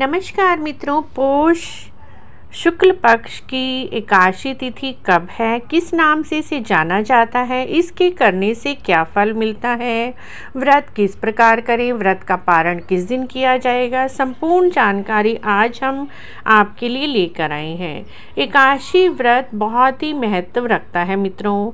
नमस्कार मित्रों पोष शुक्ल पक्ष की एकादशी तिथि कब है किस नाम से इसे जाना जाता है इसके करने से क्या फल मिलता है व्रत किस प्रकार करें व्रत का पारण किस दिन किया जाएगा संपूर्ण जानकारी आज हम आपके लिए लेकर आए हैं एकादशी व्रत बहुत ही महत्व रखता है मित्रों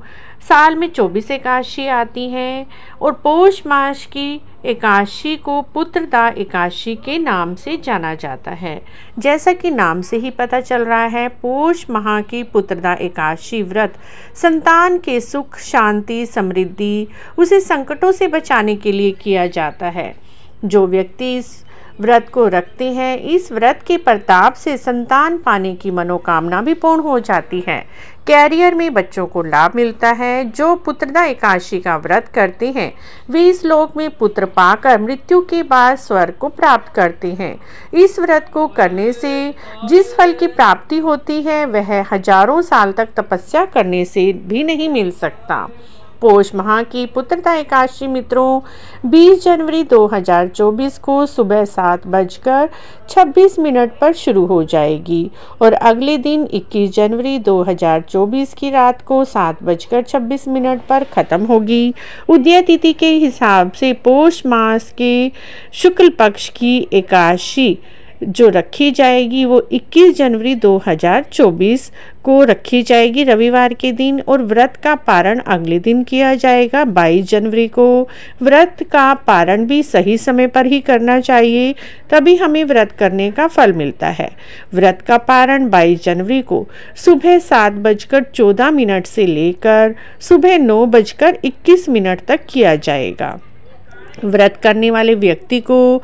साल में चौबीस एकादशी आती हैं और पौष मास की एकादशी को पुत्रदा एकादशी के नाम से जाना जाता है जैसा कि नाम से ही पता चल रहा है पोष माह की पुत्रदा एकाशी व्रत संतान के सुख शांति समृद्धि उसे संकटों से बचाने के लिए किया जाता है जो व्यक्ति इस व्रत को रखते हैं इस व्रत के प्रताप से संतान पाने की मनोकामना भी पूर्ण हो जाती है कैरियर में बच्चों को लाभ मिलता है जो पुत्रदा एकादशी का व्रत करते हैं वे इस लोक में पुत्र पाकर मृत्यु के बाद स्वर्ग को प्राप्त करते हैं इस व्रत को करने से जिस फल की प्राप्ति होती है वह हजारों साल तक तपस्या करने से भी नहीं मिल सकता पोष माह की पुत्रता एकादशी मित्रों 20 जनवरी 2024 को सुबह सात बजकर 26 मिनट पर शुरू हो जाएगी और अगले दिन 21 जनवरी 2024 की रात को सात बजकर छब्बीस मिनट पर ख़त्म होगी उदय तिथि के हिसाब से पोष मास के शुक्ल पक्ष की एकादशी जो रखी जाएगी वो 21 जनवरी 2024 को रखी जाएगी रविवार के दिन और व्रत का पारण अगले दिन किया जाएगा 22 जनवरी को व्रत का पारण भी सही समय पर ही करना चाहिए तभी हमें व्रत करने का फल मिलता है व्रत का पारण 22 जनवरी को सुबह सात बजकर चौदह मिनट से लेकर सुबह नौ बजकर इक्कीस मिनट तक किया जाएगा व्रत करने वाले व्यक्ति को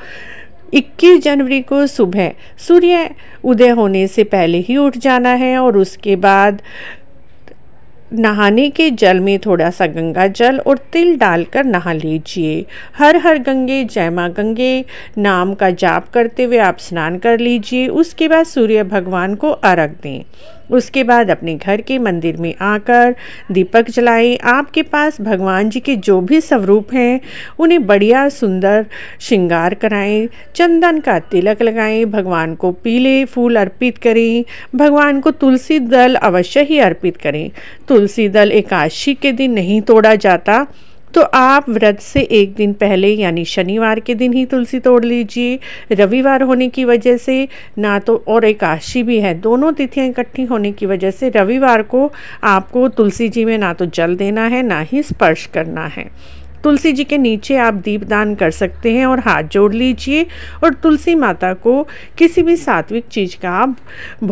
21 जनवरी को सुबह सूर्य उदय होने से पहले ही उठ जाना है और उसके बाद नहाने के जल में थोड़ा सा गंगा जल और तिल डालकर नहा लीजिए हर हर गंगे जय माँ गंगे नाम का जाप करते हुए आप स्नान कर लीजिए उसके बाद सूर्य भगवान को अर्घ दें उसके बाद अपने घर के मंदिर में आकर दीपक जलाएं आपके पास भगवान जी के जो भी स्वरूप हैं उन्हें बढ़िया सुंदर श्रृंगार कराएं चंदन का तिलक लगाएं भगवान को पीले फूल अर्पित करें भगवान को तुलसी दल अवश्य ही अर्पित करें तुलसी दल एकादशी के दिन नहीं तोड़ा जाता तो आप व्रत से एक दिन पहले यानी शनिवार के दिन ही तुलसी तोड़ लीजिए रविवार होने की वजह से ना तो और एकादशी भी है दोनों तिथियाँ इकट्ठी होने की वजह से रविवार को आपको तुलसी जी में ना तो जल देना है ना ही स्पर्श करना है तुलसी जी के नीचे आप दीपदान कर सकते हैं और हाथ जोड़ लीजिए और तुलसी माता को किसी भी सात्विक चीज़ का आप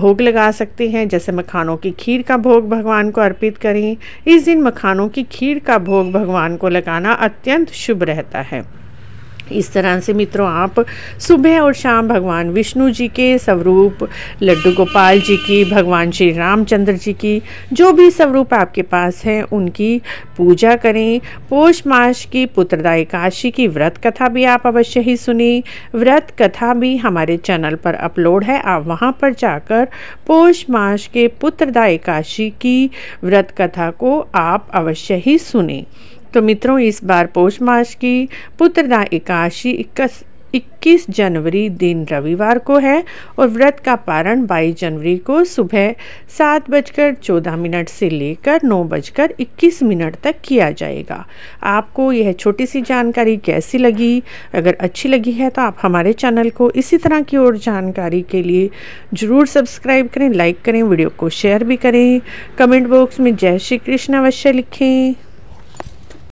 भोग लगा सकते हैं जैसे मखानों की खीर का भोग भगवान को अर्पित करें इस दिन मखानों की खीर का भोग भगवान को लगाना अत्यंत शुभ रहता है इस तरह से मित्रों आप सुबह और शाम भगवान विष्णु जी के स्वरूप लड्डू गोपाल जी की भगवान श्री रामचंद्र जी की जो भी स्वरूप आपके पास हैं उनकी पूजा करें पोष मास की पुत्रदाय काशी की व्रत कथा भी आप अवश्य ही सुनें व्रत कथा भी हमारे चैनल पर अपलोड है आप वहाँ पर जाकर पोष मास के पुत्रदाय काशी की व्रत कथा को आप अवश्य ही सुने तो मित्रों इस बार पोष मास की पुत्रदा एकाशी इक्कीस इक्कीस जनवरी दिन रविवार को है और व्रत का पारण 22 जनवरी को सुबह सात बजकर चौदह मिनट से लेकर नौ बजकर इक्कीस मिनट तक किया जाएगा आपको यह छोटी सी जानकारी कैसी लगी अगर अच्छी लगी है तो आप हमारे चैनल को इसी तरह की और जानकारी के लिए ज़रूर सब्सक्राइब करें लाइक करें वीडियो को शेयर भी करें कमेंट बॉक्स में जय श्री कृष्ण अवश्य लिखें